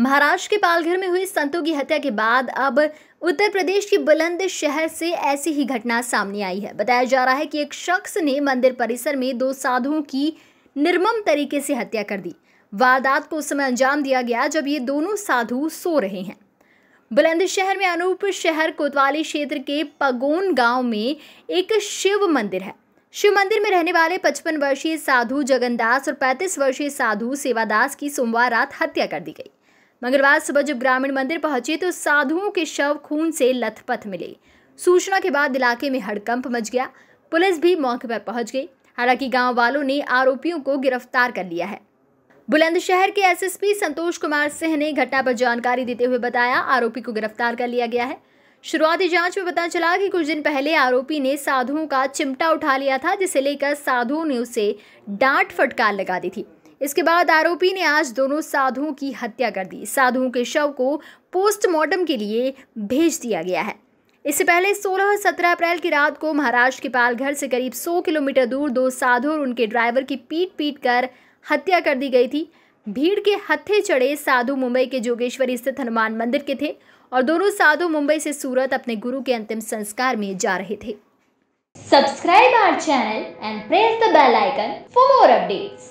महाराष्ट्र के पालघर में हुई संतों की हत्या के बाद अब उत्तर प्रदेश के बुलंद शहर से ऐसी ही घटना सामने आई है बताया जा रहा है कि एक शख्स ने मंदिर परिसर में दो साधुओं की निर्मम तरीके से हत्या कर दी वारदात को उस समय अंजाम दिया गया जब ये दोनों साधु सो रहे हैं बुलंदशहर में अनूप शहर कोतवाली क्षेत्र के पगोन गांव में एक शिव मंदिर है शिव मंदिर में रहने वाले 55 वर्षीय साधु जगनदास और 35 वर्षीय साधु सेवादास की सोमवार रात हत्या कर दी गई मंगलवार सुबह जब ग्रामीण मंदिर पहुंचे तो साधुओं के शव खून से लथपथ मिले सूचना के बाद इलाके में हड़कंप मच गया पुलिस भी मौके पर पहुंच गई हालांकि गांव वालों ने आरोपियों को गिरफ्तार कर लिया है बुलंदशहर के एसएसपी संतोष कुमार सिंह ने घटना पर जानकारी देते हुए बताया आरोपी को गिरफ्तार कर लिया गया है शुरुआती जांच में पता चला कि कुछ दिन पहले आरोपी ने साधुओं का चिमटा उठा लिया था जिसे लेकर साधुओं ने उसे डांट फटकार लगा दी थी इसके बाद आरोपी ने आज दोनों साधुओं की हत्या कर दी साधुओं के शव को पोस्टमार्टम के लिए भेज दिया गया है इससे पहले 16 और 17 अप्रैल की रात को महाराष्ट्र के पालघर से करीब 100 किलोमीटर दूर दो साधु और उनके ड्राइवर की पीट पीट कर हत्या कर दी गई थी भीड़ के हत्थे चढ़े साधु मुंबई के जोगेश्वरी स्थित हनुमान मंदिर के थे और दोनों साधु मुंबई से सूरत अपने गुरु के अंतिम संस्कार में जा रहे थे subscribe our channel and press the bell icon for more updates